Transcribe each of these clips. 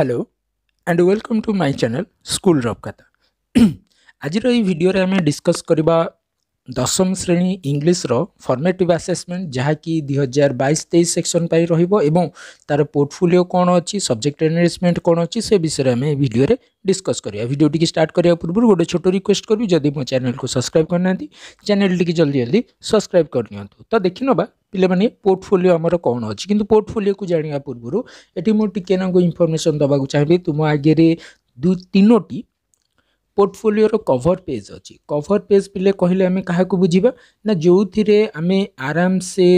hello and welcome to my channel school रबकथा आज video आम डिस्कस करवा दशम श्रेणी इंग्लीश इंग्लीश्र फर्मेटिव आसेसमेंट जहाँकि दुई हजार बैस तेईस सेक्शन पर रो तार पोर्टफोलियो कौन अच्छी सब्जेक्ट एनरेजमेंट कौन अच्छी से विषय में आम भिडियो डिस्कस करा भिडियो टी स्टार्ट करने पूर्व गोटे छोट रिक्वेस्ट करी जदि मो चेल को सब्सक्राइब करना चेल्टी जल्दी जल्दी सब्सक्राइब करनी तो देखने ପିଲାମାନେ ପୋର୍ଟଫୋଲିଓ ଆମର କ'ଣ ଅଛି କିନ୍ତୁ ପୋର୍ଟଫୋଲିଓକୁ ଜାଣିବା ପୂର୍ବରୁ ଏଠି ମୁଁ ଟିକେ ନାଙ୍କୁ ଇନଫର୍ମେସନ୍ ଦେବାକୁ ଚାହିଁବି ତୁମ ଆଗରେ ଦୁଇ ତିନୋଟି ପୋର୍ଟଫୋଲିଓର କଭର୍ ପେଜ୍ ଅଛି କଭର୍ ପେଜ୍ ପିଲେ କହିଲେ ଆମେ କାହାକୁ ବୁଝିବା ନା ଯେଉଁଥିରେ ଆମେ ଆରାମସେ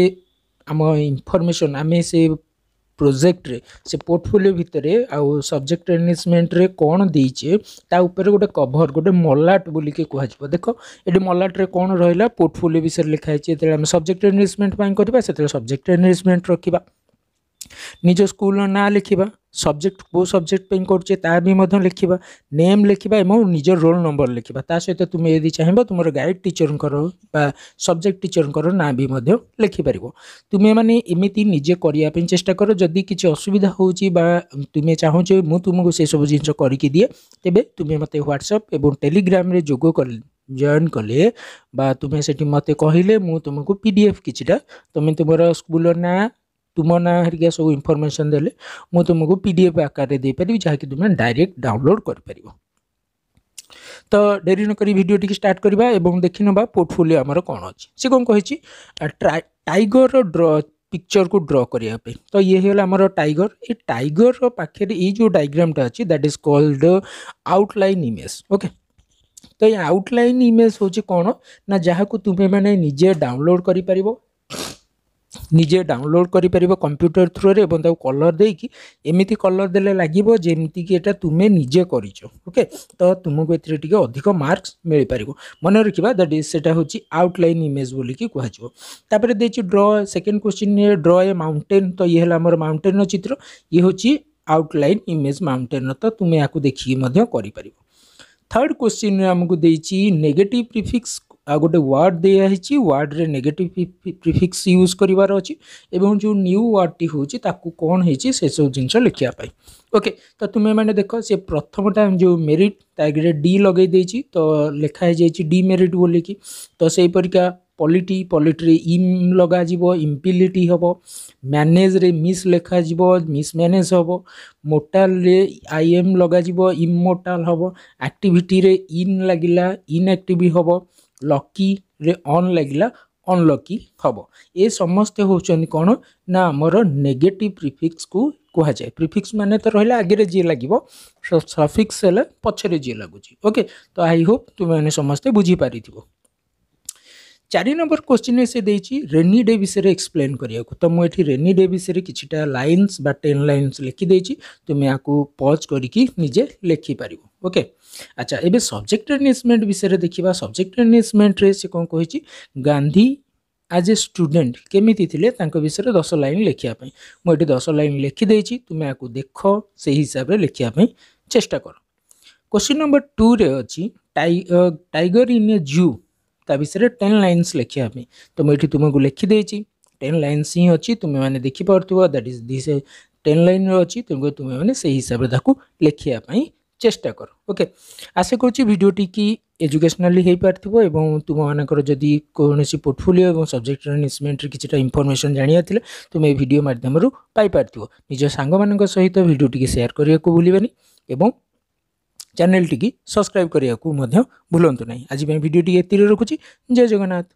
ଆମ ଇନଫର୍ମେସନ୍ ଆମେ ସେ ପ୍ରୋଜେକ୍ଟରେ ସେ ପୋର୍ଟଫୋଲିଓ ଭିତରେ ଆଉ ସବଜେକ୍ଟ ଏନଗେଜମେଣ୍ଟରେ କ'ଣ ଦେଇଛେ ତା ଉପରେ ଗୋଟେ କଭର ଗୋଟେ ମଲାଟ ବୋଲିକି କୁହାଯିବ ଦେଖ ଏଠି ମଲାଟରେ କ'ଣ ରହିଲା ପୋର୍ଟଫୋଲିଓ ବିଷୟରେ ଲେଖା ହେଇଛି ଯେତେବେଳେ ଆମେ ସବଜେକ୍ଟ ଏନଗେଜମେଣ୍ଟ ପାଇଁ କରିବା ସେତେବେଳେ ସବଜେକ୍ଟ ଏନଗେଜମେଣ୍ଟ ରଖିବା ନିଜ ସ୍କୁଲର ନାଁ ଲେଖିବା ସବଜେକ୍ଟ କେଉଁ ସବଜେକ୍ଟ ପାଇଁ କରୁଛେ ତା ବି ମଧ୍ୟ ଲେଖିବା ନେମ୍ ଲେଖିବା ଏବଂ ନିଜ ରୋଲ୍ ନମ୍ବର ଲେଖିବା ତା ସହିତ ତୁମେ ଯଦି ଚାହିଁବ ତୁମର ଗାଇଡ଼ ଟିଚରଙ୍କର ବା ସବଜେକ୍ଟ ଟିଚରଙ୍କର ନାଁ ବି ମଧ୍ୟ ଲେଖିପାରିବ ତୁମେମାନେ ଏମିତି ନିଜେ କରିବା ପାଇଁ ଚେଷ୍ଟା କର ଯଦି କିଛି ଅସୁବିଧା ହେଉଛି ବା ତୁମେ ଚାହୁଁଛ ମୁଁ ତୁମକୁ ସେସବୁ ଜିନିଷ କରିକି ଦିଏ ତେବେ ତୁମେ ମୋତେ ହ୍ୱାଟ୍ସଆପ୍ ଏବଂ ଟେଲିଗ୍ରାମରେ ଯୋଗ କଲେ ଜଏନ୍ କଲେ ବା ତୁମେ ସେଠି ମୋତେ କହିଲେ ମୁଁ ତୁମକୁ ପି ଡି ଏଫ୍ କିଛିଟା ତୁମେ ତୁମର ସ୍କୁଲର ନାଁ तुम ना हरिका सब इनफर्मेसन तो दे तुमको पी डी एफ आकार जहाँकि तुम डायरेक्ट डाउनलोड कर तो डेरी नक भिडियो स्टार्ट करवा और देखने पोर्टफोलियो आमर कौन अच्छे से कौन कही टाइगर ड्र पिक्चर को ड्र करने तो ये आम टाइगर ये टाइगर पाखे ये जो डायग्रामा अच्छे that is called outline image okay तो ये आउटलाइन इमेज हूँ कौन ना जहाँ को तुम्हें निजे डाउनलोड कर ନିଜେ ଡାଉନଲୋଡ଼୍ କରିପାରିବ କମ୍ପ୍ୟୁଟର ଥ୍ରୁରେ ଏବଂ ତାକୁ କଲର୍ ଦେଇକି ଏମିତି କଲର୍ ଦେଲେ ଲାଗିବ ଯେମିତିକି ଏଇଟା ତୁମେ ନିଜେ କରିଛ ଓକେ ତ ତୁମକୁ ଏଥିରେ ଟିକେ ଅଧିକ ମାର୍କସ୍ ମିଳିପାରିବ ମନେ ରଖିବା ଦ୍ୟାଟ୍ ଇଜ୍ ସେଇଟା ହେଉଛି ଆଉଟଲାଇନ୍ ଇମେଜ୍ ବୋଲିକି କୁହାଯିବ ତାପରେ ଦେଇଛି draw second question draw a mountain ତ ଇଏ ହେଲା ଆମର ମାଉଣ୍ଟେନ୍ର ଚିତ୍ର ଇଏ ହେଉଛି ଆଉଟଲାଇନ୍ ଇମେଜ୍ ମାଉଣ୍ଟେନ୍ର ତ ତୁମେ ୟାକୁ ଦେଖିକି ମଧ୍ୟ କରିପାରିବ ଥାର୍ଡ଼ କ୍ୱେଶ୍ଚିନ୍ରେ ଆମକୁ ଦେଇଛି ନେଗେଟିଭ୍ ପ୍ରିଫିକ୍ସ ଆଉ ଗୋଟେ ୱାର୍ଡ଼ ଦିଆହେଇଛି ୱାର୍ଡ଼ରେ ନେଗେଟିଭ୍ ପ୍ରିଫିକ୍ସ ୟୁଜ୍ କରିବାର ଅଛି ଏବଂ ଯେଉଁ ନ୍ୟୁ ୱାର୍ଡ଼ଟି ହେଉଛି ତାକୁ କ'ଣ ହେଇଛି ସେସବୁ ଜିନିଷ ଲେଖିବା ପାଇଁ ଓକେ ତ ତୁମେମାନେ ଦେଖ ସେ ପ୍ରଥମ ଟାଇମ୍ ଯେଉଁ ମେରିଟ୍ ତା ଆଗରେ ଡି ଲଗେଇ ଦେଇଛି ତ ଲେଖା ହେଇଯାଇଛି ଡି ମେରିଟ୍ ବୋଲିକି ତ ସେହିପରିକା ପଲିଟି ପଲିଟିରେ ଇମ୍ ଲଗାଯିବ ଇମ୍ପିଲିଟି ହେବ ମ୍ୟାନେଜ୍ରେ ମିସ୍ ଲେଖାଯିବ ମିସ୍ମ୍ୟାନେଜ୍ ହେବ ମୋଟାଲରେ ଆଇ ଏମ୍ ଲଗାଯିବ ଇମୋଟାଲ୍ ହେବ ଆକ୍ଟିଭିଟିରେ ଇନ୍ ଲାଗିଲା ଇନ୍ଆକ୍ଟିଭ୍ ହେବ ଲକିରେ ଅନ୍ ଲାଗିଲା ଅନଲକି ହେବ ଏ ସମସ୍ତେ ହେଉଛନ୍ତି କ'ଣ ନା ଆମର ନେଗେଟିଭ୍ ପ୍ରିଫିକ୍ସକୁ କୁହାଯାଏ ପ୍ରିଫିକ୍ସ ମାନେ ତ ରହିଲା ଆଗରେ ଯିଏ ଲାଗିବ ସଫିକ୍ସ ହେଲେ ପଛରେ ଯିଏ ଲାଗୁଛି ଓକେ ତ ଆଇ ହୋପ୍ ତୁମେମାନେ ସମସ୍ତେ ବୁଝିପାରିଥିବ चार नंबर क्वेश्चन से देखिए रेनी डे विषय एक्सप्लेन करा तो मुझे रेनी डे विषय में किसी लाइन्स टेन लाइन्स लिखिदेगी तुम्हें या पज करजे लिखिपार ओके अच्छा एवं सब्जेक्ट एनेजमेंट विषय देखा सब्जेक्ट एनेजमेंट से कौन कह गांधी आज ए स्टूडेंट केमी थे विषय दस लाइन लेखापी मुझे दस लाइन लिखिदे तुम्हें तो या देख से हिसाब से लिखाप चेस्टा कर क्वेश्चन नंबर टू रे अच्छी टाइगर इन ए जू ତା ବିଷୟରେ ଟେନ୍ ଲାଇନ୍ସ ଲେଖିବା ପାଇଁ ତ ମୁଁ ଏଠି ତୁମକୁ ଲେଖିଦେଇଛି ଟେନ୍ ଲାଇନ୍ସ ହିଁ ଅଛି ତୁମେମାନେ ଦେଖିପାରୁଥିବ ଦ୍ୟାଟ୍ ଇଜ୍ ଦିସ୍ ଟେନ୍ ଲାଇନ୍ର ଅଛି ତେଣୁ ତୁମେମାନେ ସେହି ହିସାବରେ ତାକୁ ଲେଖିବା ପାଇଁ চেষ্টা করো ওকে আশা করছি ভিডিওটি কি এজুকেশনালি হয়েপারিব এবং তোমার যদি কৌশি পোর্টফোলিও এবং সবজেক্ট ম্যানেজমেন্টের কিছুটা ইনফরমেশন জাঁয়া তুমি এই ভিডিও মাধ্যমে পাইপার নিজ সাংগ সহিত ভিডিওটি সেয়ার করা ভুলবেনি এবং ଚ୍ୟାନେଲ୍ଟିକି ସବସ୍କ୍ରାଇବ୍ କରିବାକୁ ମଧ୍ୟ ଭୁଲନ୍ତୁ ନାହିଁ ଆଜି ପାଇଁ ଭିଡ଼ିଓଟି ଏତିରେ ରଖୁଛି ଜୟ ଜଗନ୍ନାଥ